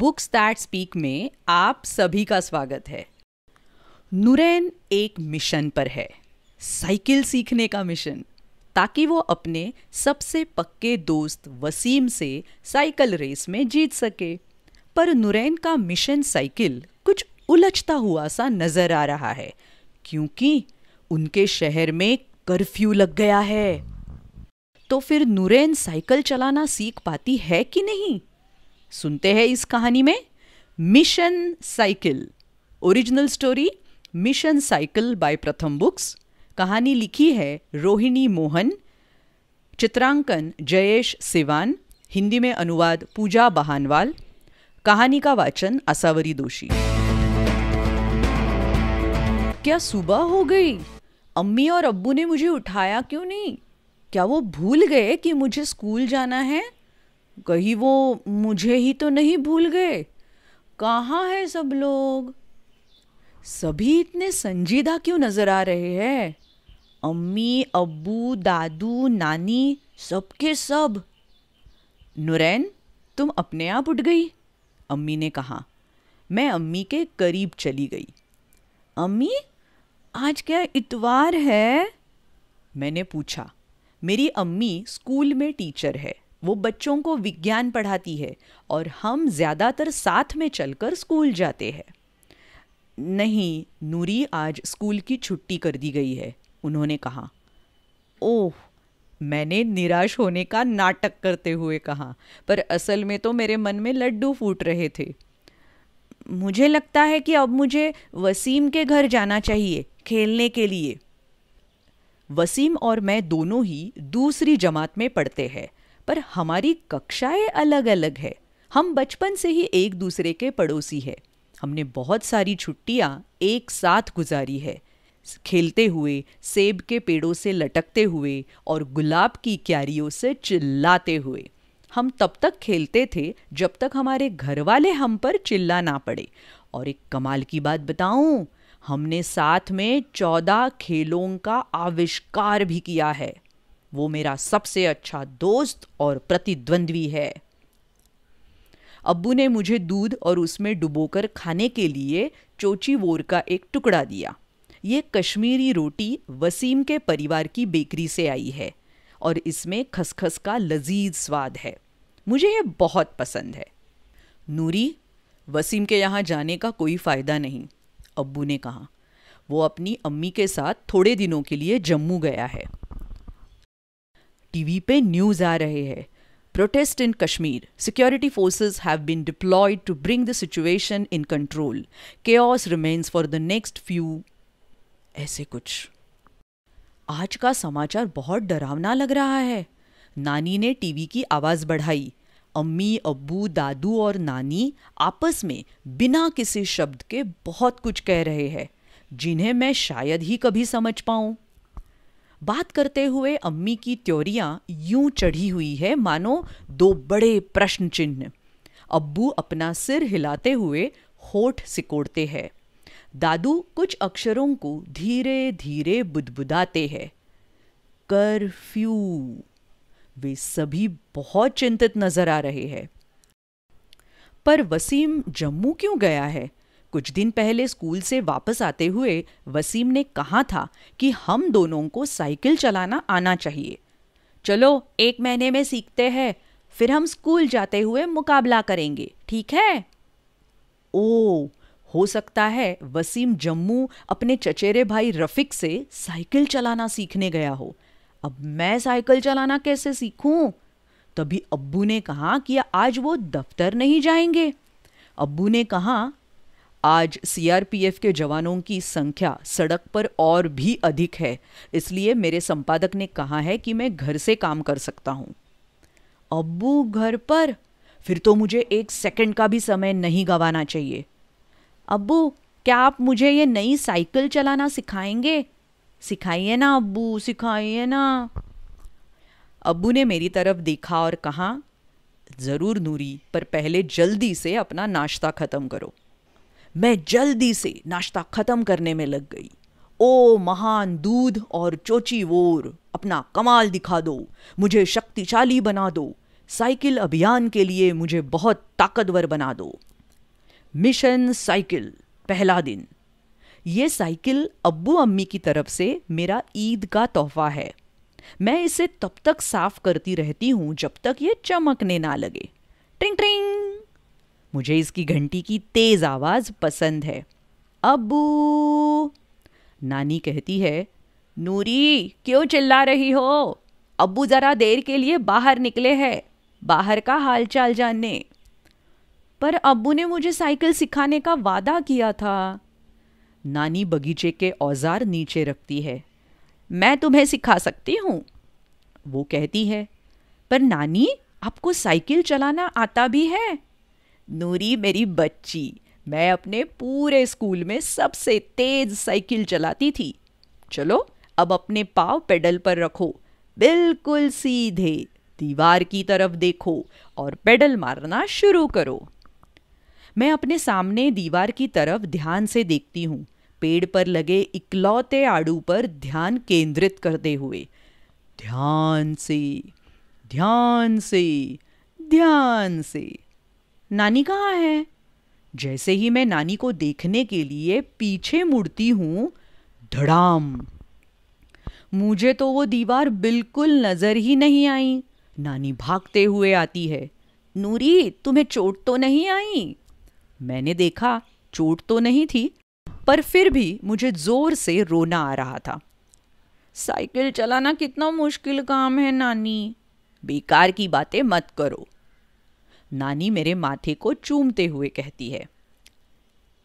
Books that speak में आप सभी का स्वागत है नुरैन एक मिशन पर है साइकिल सीखने का मिशन ताकि वो अपने सबसे पक्के दोस्त वसीम से साइकिल रेस में जीत सके पर नुरैन का मिशन साइकिल कुछ उलझता हुआ सा नजर आ रहा है क्योंकि उनके शहर में कर्फ्यू लग गया है तो फिर नुरैन साइकिल चलाना सीख पाती है कि नहीं सुनते हैं इस कहानी में mission cycle original story mission cycle by Pratham Books कहानी लिखी है रोहिणी मोहन चित्रांकन जयेश सिवान हिंदी में अनुवाद पूजा बहानवाल कहानी का वाचन असावरी दोषी क्या सुबह हो गई अम्मी और अब्बू ने मुझे उठाया क्यों नहीं क्या वो भूल गए कि मुझे स्कूल जाना है कहीं वो मुझे ही तो नहीं भूल गए कहाँ है सब लोग सभी इतने संजीदा क्यों नज़र आ रहे हैं अम्मी अब्बू दादू नानी सबके सब नुरैन तुम अपने आप उठ गई अम्मी ने कहा मैं अम्मी के करीब चली गई अम्मी आज क्या इतवार है मैंने पूछा मेरी अम्मी स्कूल में टीचर है वो बच्चों को विज्ञान पढ़ाती है और हम ज़्यादातर साथ में चलकर स्कूल जाते हैं नहीं नूरी आज स्कूल की छुट्टी कर दी गई है उन्होंने कहा ओह मैंने निराश होने का नाटक करते हुए कहा पर असल में तो मेरे मन में लड्डू फूट रहे थे मुझे लगता है कि अब मुझे वसीम के घर जाना चाहिए खेलने के लिए वसीम और मैं दोनों ही दूसरी जमात में पढ़ते हैं पर हमारी कक्षाएं अलग अलग है हम बचपन से ही एक दूसरे के पड़ोसी है हमने बहुत सारी छुट्टियां एक साथ गुजारी है खेलते हुए सेब के पेड़ों से लटकते हुए और गुलाब की क्यारियों से चिल्लाते हुए हम तब तक खेलते थे जब तक हमारे घर वाले हम पर चिल्ला ना पड़े और एक कमाल की बात बताऊं हमने साथ में चौदह खेलों का आविष्कार भी किया है वो मेरा सबसे अच्छा दोस्त और प्रतिद्वंद्वी है अब्बू ने मुझे दूध और उसमें डुबोकर खाने के लिए चोची वोर का एक टुकड़ा दिया ये कश्मीरी रोटी वसीम के परिवार की बेकरी से आई है और इसमें खसखस का लजीज स्वाद है मुझे यह बहुत पसंद है नूरी वसीम के यहाँ जाने का कोई फ़ायदा नहीं अब्बू ने कहा वो अपनी अम्मी के साथ थोड़े दिनों के लिए जम्मू गया है टीवी पे न्यूज आ रहे हैं protest in Kashmir security forces have been deployed to bring the situation in control के remains for the next few ऐसे कुछ आज का समाचार बहुत डरावना लग रहा है नानी ने टीवी की आवाज बढ़ाई अम्मी अब्बू दादू और नानी आपस में बिना किसी शब्द के बहुत कुछ कह रहे हैं जिन्हें मैं शायद ही कभी समझ पाऊं बात करते हुए अम्मी की त्योरिया यूं चढ़ी हुई है मानो दो बड़े प्रश्न चिन्ह अब्बू अपना सिर हिलाते हुए होठ सिकोड़ते हैं दादू कुछ अक्षरों को धीरे धीरे बुदबुदाते हैं कर्फ्यू वे सभी बहुत चिंतित नजर आ रहे हैं पर वसीम जम्मू क्यों गया है कुछ दिन पहले स्कूल से वापस आते हुए वसीम ने कहा था कि हम दोनों को साइकिल चलाना आना चाहिए चलो एक महीने में सीखते हैं फिर हम स्कूल जाते हुए मुकाबला करेंगे ठीक है ओ हो सकता है वसीम जम्मू अपने चचेरे भाई रफिक से साइकिल चलाना सीखने गया हो अब मैं साइकिल चलाना कैसे सीखूं? तभी अब्बू ने कहा कि आज वो दफ्तर नहीं जाएंगे अब्बू ने कहा आज सीआरपीएफ के जवानों की संख्या सड़क पर और भी अधिक है इसलिए मेरे संपादक ने कहा है कि मैं घर से काम कर सकता हूं अब्बू घर पर फिर तो मुझे एक सेकंड का भी समय नहीं गंवाना चाहिए अब्बू क्या आप मुझे ये नई साइकिल चलाना सिखाएंगे सिखाइए ना अब्बू सिखाइए ना अब्बू ने मेरी तरफ देखा और कहा ज़रूर नूरी पर पहले जल्दी से अपना नाश्ता ख़त्म करो मैं जल्दी से नाश्ता खत्म करने में लग गई ओ महान दूध और चोची वोर अपना कमाल दिखा दो मुझे शक्तिशाली बना दो साइकिल अभियान के लिए मुझे बहुत ताकतवर बना दो मिशन साइकिल पहला दिन ये साइकिल अब्बू अम्मी की तरफ से मेरा ईद का तोहफा है मैं इसे तब तक साफ करती रहती हूँ जब तक ये चमकने ना लगे ट्रिंग ट्रिंग मुझे इसकी घंटी की तेज़ आवाज़ पसंद है अबू नानी कहती है नूरी क्यों चिल्ला रही हो अबू ज़रा देर के लिए बाहर निकले हैं बाहर का हालचाल जानने पर अबू ने मुझे साइकिल सिखाने का वादा किया था नानी बगीचे के औजार नीचे रखती है मैं तुम्हें सिखा सकती हूँ वो कहती है पर नानी आपको साइकिल चलाना आता भी है नूरी मेरी बच्ची मैं अपने पूरे स्कूल में सबसे तेज साइकिल चलाती थी चलो अब अपने पाव पेडल पर रखो बिल्कुल सीधे दीवार की तरफ देखो और पेडल मारना शुरू करो मैं अपने सामने दीवार की तरफ ध्यान से देखती हूँ पेड़ पर लगे इकलौते आड़ू पर ध्यान केंद्रित करते हुए ध्यान से ध्यान से ध्यान से नानी कहाँ है जैसे ही मैं नानी को देखने के लिए पीछे मुड़ती हूँ धड़ाम मुझे तो वो दीवार बिल्कुल नजर ही नहीं आई नानी भागते हुए आती है नूरी तुम्हें चोट तो नहीं आई मैंने देखा चोट तो नहीं थी पर फिर भी मुझे जोर से रोना आ रहा था साइकिल चलाना कितना मुश्किल काम है नानी बेकार की बातें मत करो नानी मेरे माथे को चूमते हुए कहती है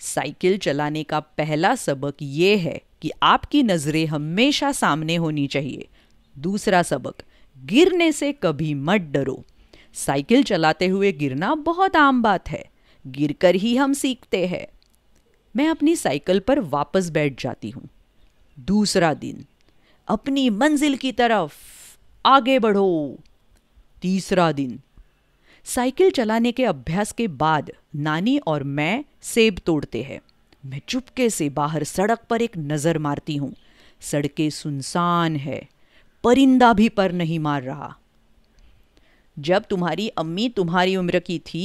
साइकिल चलाने का पहला सबक ये है कि आपकी नज़रें हमेशा सामने होनी चाहिए दूसरा सबक गिरने से कभी मत डरो साइकिल चलाते हुए गिरना बहुत आम बात है गिरकर ही हम सीखते हैं मैं अपनी साइकिल पर वापस बैठ जाती हूँ दूसरा दिन अपनी मंजिल की तरफ आगे बढ़ो तीसरा दिन साइकिल चलाने के अभ्यास के बाद नानी और मैं सेब तोड़ते हैं मैं चुपके से बाहर सड़क पर एक नज़र मारती हूँ सड़कें सुनसान है परिंदा भी पर नहीं मार रहा जब तुम्हारी अम्मी तुम्हारी उम्र की थी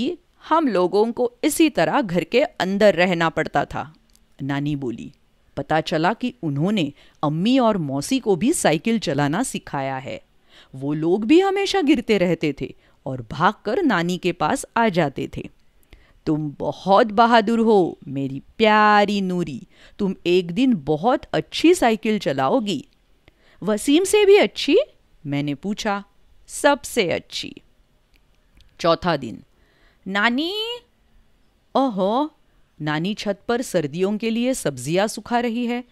हम लोगों को इसी तरह घर के अंदर रहना पड़ता था नानी बोली पता चला कि उन्होंने अम्मी और मौसी को भी साइकिल चलाना सिखाया है वो लोग भी हमेशा गिरते रहते थे और भागकर नानी के पास आ जाते थे तुम बहुत बहादुर हो मेरी प्यारी नूरी तुम एक दिन बहुत अच्छी साइकिल चलाओगी वसीम से भी अच्छी मैंने पूछा सबसे अच्छी चौथा दिन नानी ओहो नानी छत पर सर्दियों के लिए सब्जियां सुखा रही है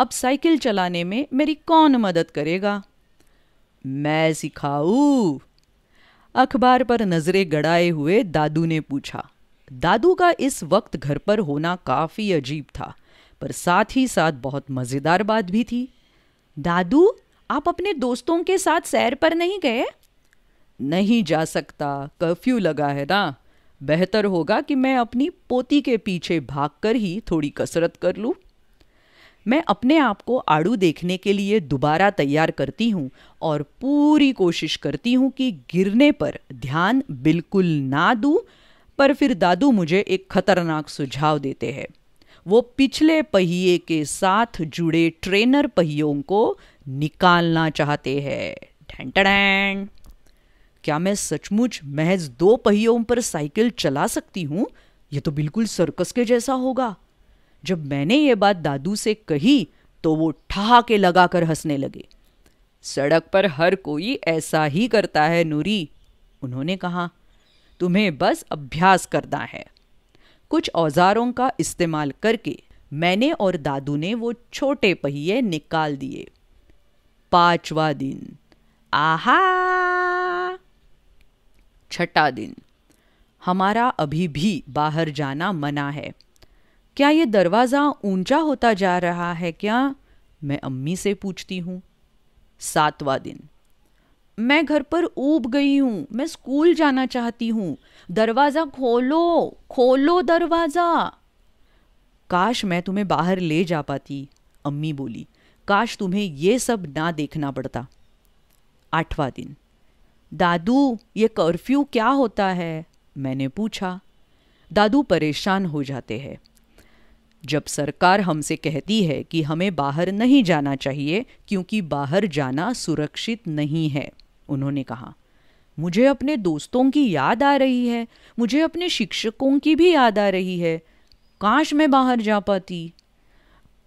अब साइकिल चलाने में मेरी कौन मदद करेगा मैं सिखाऊ अखबार पर नज़रें गड़ाए हुए दादू ने पूछा दादू का इस वक्त घर पर होना काफ़ी अजीब था पर साथ ही साथ बहुत मज़ेदार बात भी थी दादू आप अपने दोस्तों के साथ सैर पर नहीं गए नहीं जा सकता कर्फ्यू लगा है ना बेहतर होगा कि मैं अपनी पोती के पीछे भागकर ही थोड़ी कसरत कर लूँ मैं अपने आप को आड़ू देखने के लिए दोबारा तैयार करती हूँ और पूरी कोशिश करती हूँ कि गिरने पर ध्यान बिल्कुल ना दूँ पर फिर दादू मुझे एक खतरनाक सुझाव देते हैं वो पिछले पहिए के साथ जुड़े ट्रेनर पहियों को निकालना चाहते हैं क्या मैं सचमुच महज दो पहियों पर साइकिल चला सकती हूँ यह तो बिल्कुल सर्कस के जैसा होगा जब मैंने ये बात दादू से कही तो वो ठहाके लगाकर हंसने लगे सड़क पर हर कोई ऐसा ही करता है नूरी उन्होंने कहा तुम्हें बस अभ्यास करना है कुछ औजारों का इस्तेमाल करके मैंने और दादू ने वो छोटे पहिए निकाल दिए पांचवा दिन आहा छठा दिन हमारा अभी भी बाहर जाना मना है क्या ये दरवाज़ा ऊंचा होता जा रहा है क्या मैं अम्मी से पूछती हूँ सातवा दिन मैं घर पर ऊब गई हूँ मैं स्कूल जाना चाहती हूँ दरवाज़ा खोलो खोलो दरवाज़ा काश मैं तुम्हें बाहर ले जा पाती अम्मी बोली काश तुम्हें ये सब ना देखना पड़ता आठवां दिन दादू ये कर्फ्यू क्या होता है मैंने पूछा दादू परेशान हो जाते हैं जब सरकार हमसे कहती है कि हमें बाहर नहीं जाना चाहिए क्योंकि बाहर जाना सुरक्षित नहीं है उन्होंने कहा मुझे अपने दोस्तों की याद आ रही है मुझे अपने शिक्षकों की भी याद आ रही है काश मैं बाहर जा पाती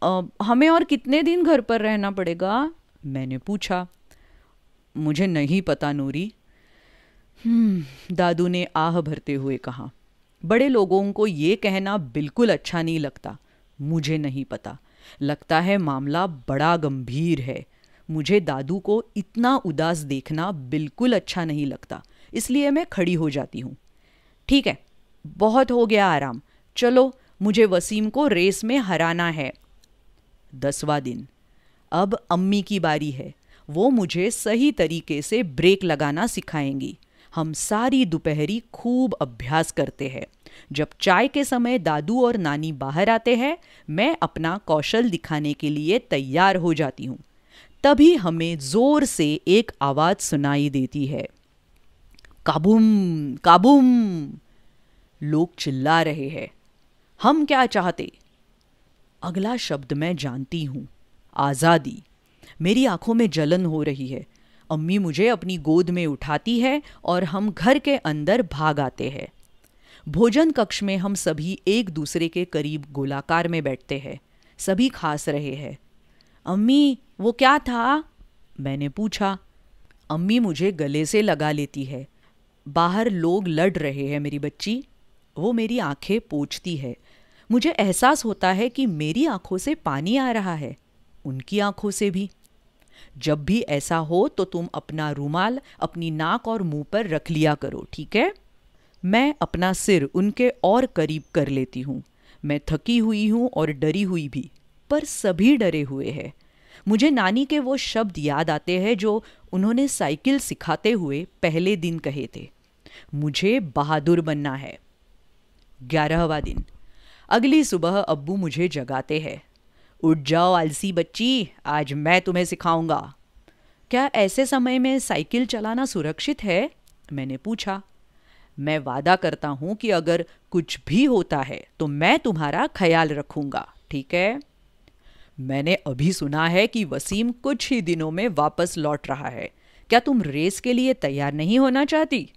आ, हमें और कितने दिन घर पर रहना पड़ेगा मैंने पूछा मुझे नहीं पता नूरी हम्म, दादू ने आह भरते हुए कहा बड़े लोगों को ये कहना बिल्कुल अच्छा नहीं लगता मुझे नहीं पता लगता है मामला बड़ा गंभीर है मुझे दादू को इतना उदास देखना बिल्कुल अच्छा नहीं लगता इसलिए मैं खड़ी हो जाती हूँ ठीक है बहुत हो गया आराम चलो मुझे वसीम को रेस में हराना है दसवा दिन अब अम्मी की बारी है वो मुझे सही तरीके से ब्रेक लगाना सिखाएंगी हम सारी दोपहरी खूब अभ्यास करते हैं जब चाय के समय दादू और नानी बाहर आते हैं मैं अपना कौशल दिखाने के लिए तैयार हो जाती हूँ तभी हमें जोर से एक आवाज़ सुनाई देती है काबुम काबुम लोग चिल्ला रहे हैं हम क्या चाहते अगला शब्द मैं जानती हूं आज़ादी मेरी आंखों में जलन हो रही है अम्मी मुझे अपनी गोद में उठाती है और हम घर के अंदर भाग आते हैं भोजन कक्ष में हम सभी एक दूसरे के करीब गोलाकार में बैठते हैं सभी खास रहे हैं अम्मी वो क्या था मैंने पूछा अम्मी मुझे गले से लगा लेती है बाहर लोग लड़ रहे हैं मेरी बच्ची वो मेरी आंखें पोछती है मुझे एहसास होता है कि मेरी आंखों से पानी आ रहा है उनकी आंखों से भी जब भी ऐसा हो तो तुम अपना रूमाल अपनी नाक और मुंह पर रख लिया करो ठीक है मैं अपना सिर उनके और करीब कर लेती हूँ मैं थकी हुई हूँ और डरी हुई भी पर सभी डरे हुए हैं मुझे नानी के वो शब्द याद आते हैं जो उन्होंने साइकिल सिखाते हुए पहले दिन कहे थे मुझे बहादुर बनना है ग्यारहवा दिन अगली सुबह अब्बू मुझे जगाते हैं उठ जाओ आलसी बच्ची आज मैं तुम्हें सिखाऊंगा क्या ऐसे समय में साइकिल चलाना सुरक्षित है मैंने पूछा मैं वादा करता हूं कि अगर कुछ भी होता है तो मैं तुम्हारा ख्याल रखूंगा ठीक है मैंने अभी सुना है कि वसीम कुछ ही दिनों में वापस लौट रहा है क्या तुम रेस के लिए तैयार नहीं होना चाहती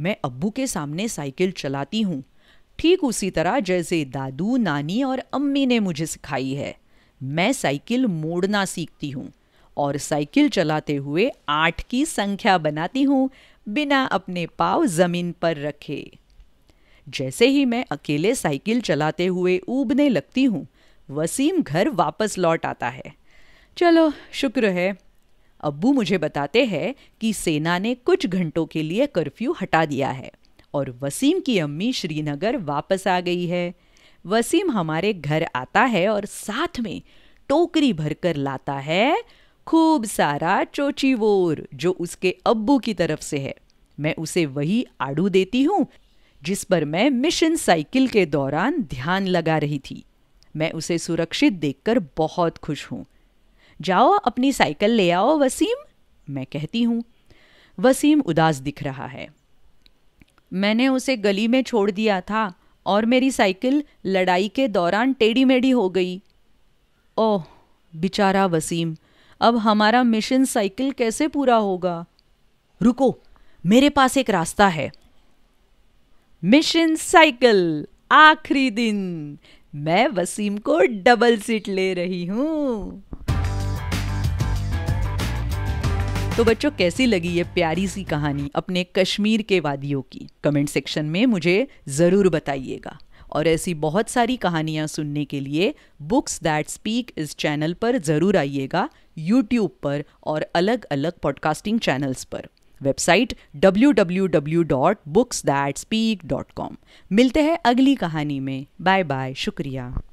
मैं अब्बू के सामने साइकिल चलाती हूँ ठीक उसी तरह जैसे दादू नानी और अम्मी ने मुझे सिखाई है मैं साइकिल मोड़ना सीखती हूँ और साइकिल चलाते हुए आठ की संख्या बनाती हूँ बिना अपने पाव जमीन पर रखे जैसे ही मैं अकेले साइकिल चलाते हुए ऊबने लगती हूँ वसीम घर वापस लौट आता है चलो शुक्र है अब्बू मुझे बताते हैं कि सेना ने कुछ घंटों के लिए कर्फ्यू हटा दिया है और वसीम की अम्मी श्रीनगर वापस आ गई है वसीम हमारे घर आता है और साथ में टोकरी भरकर लाता है खूब सारा चोचीवोर जो उसके अब्बू की तरफ से है मैं उसे वही आड़ू देती हूँ जिस पर मैं मिशन साइकिल के दौरान ध्यान लगा रही थी मैं उसे सुरक्षित देखकर बहुत खुश हूँ जाओ अपनी साइकिल ले आओ वसीम मैं कहती हूँ वसीम उदास दिख रहा है मैंने उसे गली में छोड़ दिया था और मेरी साइकिल लड़ाई के दौरान टेढ़ी मेढ़ी हो गई ओह बेचारा वसीम अब हमारा मिशन साइकिल कैसे पूरा होगा रुको मेरे पास एक रास्ता है मिशन साइकिल आखिरी दिन मैं वसीम को डबल सीट ले रही हूं तो बच्चों कैसी लगी ये प्यारी सी कहानी अपने कश्मीर के वादियों की कमेंट सेक्शन में मुझे ज़रूर बताइएगा और ऐसी बहुत सारी कहानियाँ सुनने के लिए बुक्स दैट स्पीक इस चैनल पर ज़रूर आइएगा यूट्यूब पर और अलग अलग पॉडकास्टिंग चैनल्स पर वेबसाइट www.booksthatspeak.com मिलते हैं अगली कहानी में बाय बाय शुक्रिया